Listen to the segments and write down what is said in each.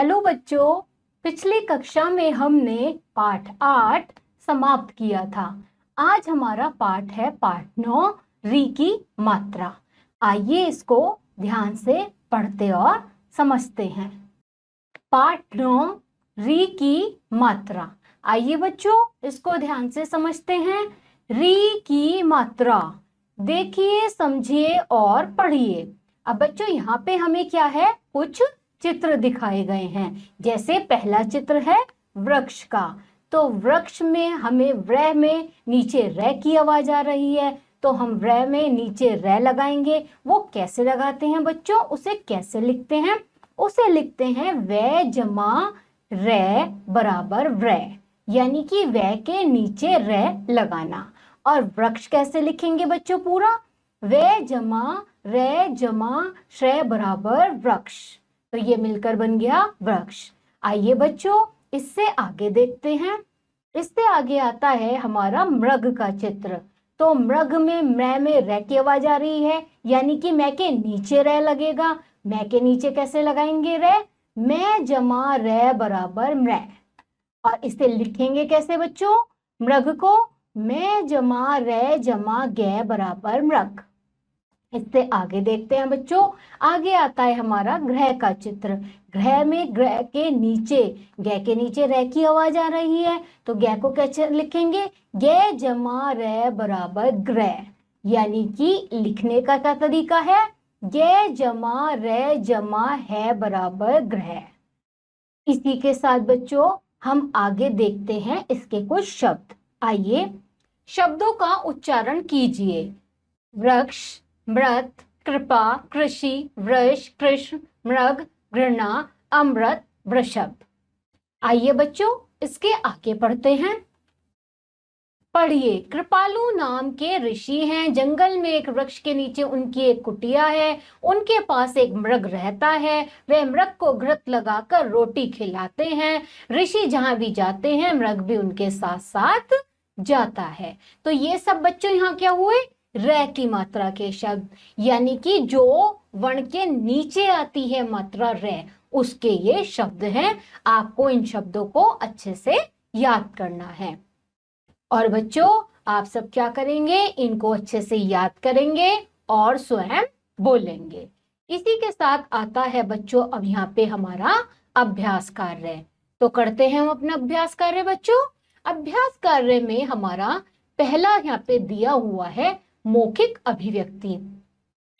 hello बच्चों पिछली कक्षा में हमने पाठ आठ समाप्त किया था आज हमारा पाठ है पाठ नौ री की मात्रा आइए इसको ध्यान से पढ़ते और समझते हैं पाठ नौ री की मात्रा आइए बच्चों इसको ध्यान से समझते हैं री की मात्रा देखिए समझिए और पढ़िए अब बच्चों यहाँ पे हमें क्या है कुछ चित्र दिखाए गए हैं जैसे पहला चित्र है वृक्ष का तो वृक्ष में हमें व्र में नीचे र की आवाज आ रही है तो हम व्र में नीचे र लगाएंगे वो कैसे लगाते हैं बच्चों उसे कैसे लिखते हैं उसे लिखते हैं व जमा र बराबर व्र यानी कि व के नीचे र लगाना और वृक्ष कैसे लिखेंगे बच्चों पूरा व जमा र जमा श्र बराबर वृक्ष तो ये मिलकर बन गया वृक्ष आइए बच्चों इससे आगे देखते हैं इससे आगे आता है हमारा मृग का चित्र तो मृग में मैं में रह की आवाज आ रही है यानी कि मैं के नीचे रह लगेगा मैं के नीचे कैसे लगाएंगे रह मैं जमा रह बराबर मैं और इसे लिखेंगे कैसे बच्चों मृग को मैं जमा रह जमा गै बराबर मृग इससे आगे देखते हैं बच्चों आगे आता है हमारा ग्रह का चित्र ग्रह में ग्रह के नीचे गह के नीचे रह की आवाज आ रही है तो गह को कैसे लिखेंगे गह जमा रह बराबर ग्रह यानी कि लिखने का क्या तरीका है गह जमा रह जमा है बराबर ग्रह इसी के साथ बच्चों हम आगे देखते हैं इसके कुछ शब्द आइए शब्दों का उच्चारण कीजिए वृक्ष मृत कृपा कृषि वृष कृष्ण मृग घृणा अमृत वृषभ आइए बच्चों इसके आगे पढ़ते हैं पढ़िए कृपालु नाम के ऋषि हैं जंगल में एक वृक्ष के नीचे उनकी एक कुटिया है उनके पास एक मृग रहता है वे मृग को घृत लगाकर रोटी खिलाते हैं ऋषि जहां भी जाते हैं मृग भी उनके साथ साथ जाता है तो ये सब बच्चों यहाँ क्या हुए र की मात्रा के शब्द यानी कि जो वर्ण के नीचे आती है मात्रा र उसके ये शब्द हैं आपको इन शब्दों को अच्छे से याद करना है और बच्चों आप सब क्या करेंगे इनको अच्छे से याद करेंगे और स्वयं बोलेंगे इसी के साथ आता है बच्चों अब यहाँ पे हमारा अभ्यास कार्य तो करते हैं हम अपना अभ्यास कार्य बच्चों अभ्यास कार्य में हमारा पहला यहाँ पे दिया हुआ है मौखिक अभिव्यक्ति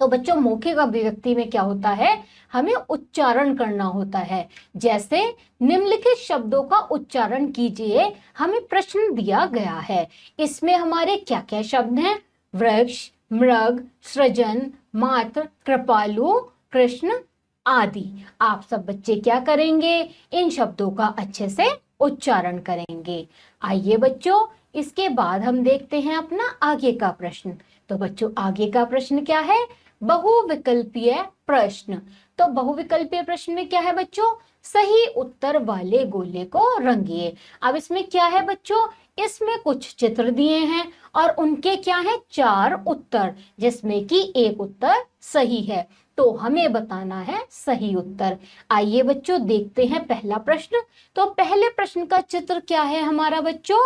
तो बच्चों मौखिक अभिव्यक्ति में क्या होता है हमें उच्चारण करना होता है जैसे निम्नलिखित शब्दों का उच्चारण कीजिए हमें प्रश्न दिया गया है इसमें हमारे क्या क्या शब्द हैं वृक्ष मृग सृजन मात्र कृपालु कृष्ण आदि आप सब बच्चे क्या करेंगे इन शब्दों का अच्छे से उच्चारण करेंगे आइए बच्चों इसके बाद हम देखते हैं अपना आगे का प्रश्न तो बच्चों आगे का प्रश्न क्या है बहुविकल्पीय प्रश्न तो बहुविकल्पीय प्रश्न में क्या है बच्चों सही उत्तर वाले गोले को रंगिए अब इसमें क्या है बच्चों इसमें कुछ चित्र दिए हैं और उनके क्या है चार उत्तर जिसमें कि एक उत्तर सही है तो हमें बताना है सही उत्तर आइए बच्चों देखते हैं पहला प्रश्न तो पहले प्रश्न का चित्र क्या है हमारा बच्चों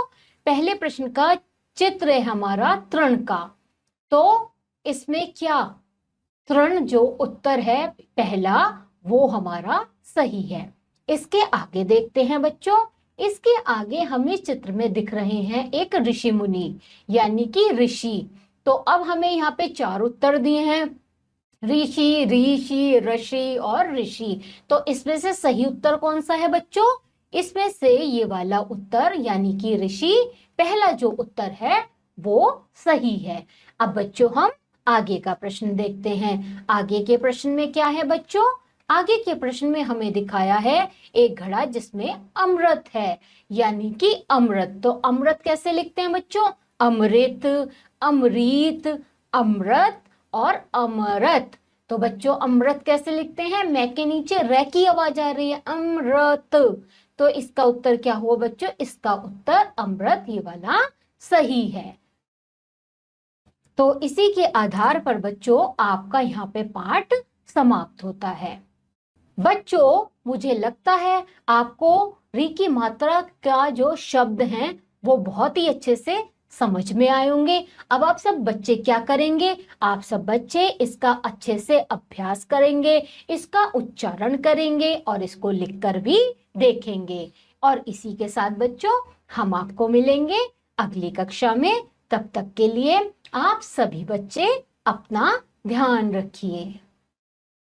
पहले प्रश्न का चित्र है हमारा तृण का तो इसमें क्या तृण जो उत्तर है पहला वो हमारा सही है इसके आगे देखते हैं बच्चों इसके आगे हमें चित्र में दिख रहे हैं एक ऋषि मुनि यानी कि ऋषि तो अब हमें यहाँ पे चार उत्तर दिए हैं ऋषि ऋषि ऋषि और ऋषि तो इसमें से सही उत्तर कौन सा है बच्चों इसमें से ये वाला उत्तर यानी कि ऋषि पहला जो उत्तर है वो सही है अब बच्चों हम आगे का प्रश्न देखते हैं आगे के प्रश्न में क्या है बच्चों आगे के प्रश्न में हमें दिखाया है एक घड़ा जिसमें अमृत है यानी कि अमृत तो अमृत कैसे लिखते हैं बच्चों अमृत अमृत अमृत और अमृत तो बच्चों अमृत कैसे लिखते हैं मैं के नीचे रे की आवाज आ रही है अमृत तो इसका उत्तर क्या हुआ बच्चों इसका उत्तर अमृत ये वाला सही है तो इसी के आधार पर बच्चों आपका यहाँ पे पाठ समाप्त होता है बच्चों मुझे लगता है आपको री की मात्रा का जो शब्द हैं वो बहुत ही अच्छे से समझ में आए होंगे अब आप सब बच्चे क्या करेंगे आप सब बच्चे इसका अच्छे से अभ्यास करेंगे इसका उच्चारण करेंगे और इसको लिखकर भी देखेंगे और इसी के साथ बच्चों हम आपको मिलेंगे अगली कक्षा में तब तक के लिए आप सभी बच्चे अपना ध्यान रखिए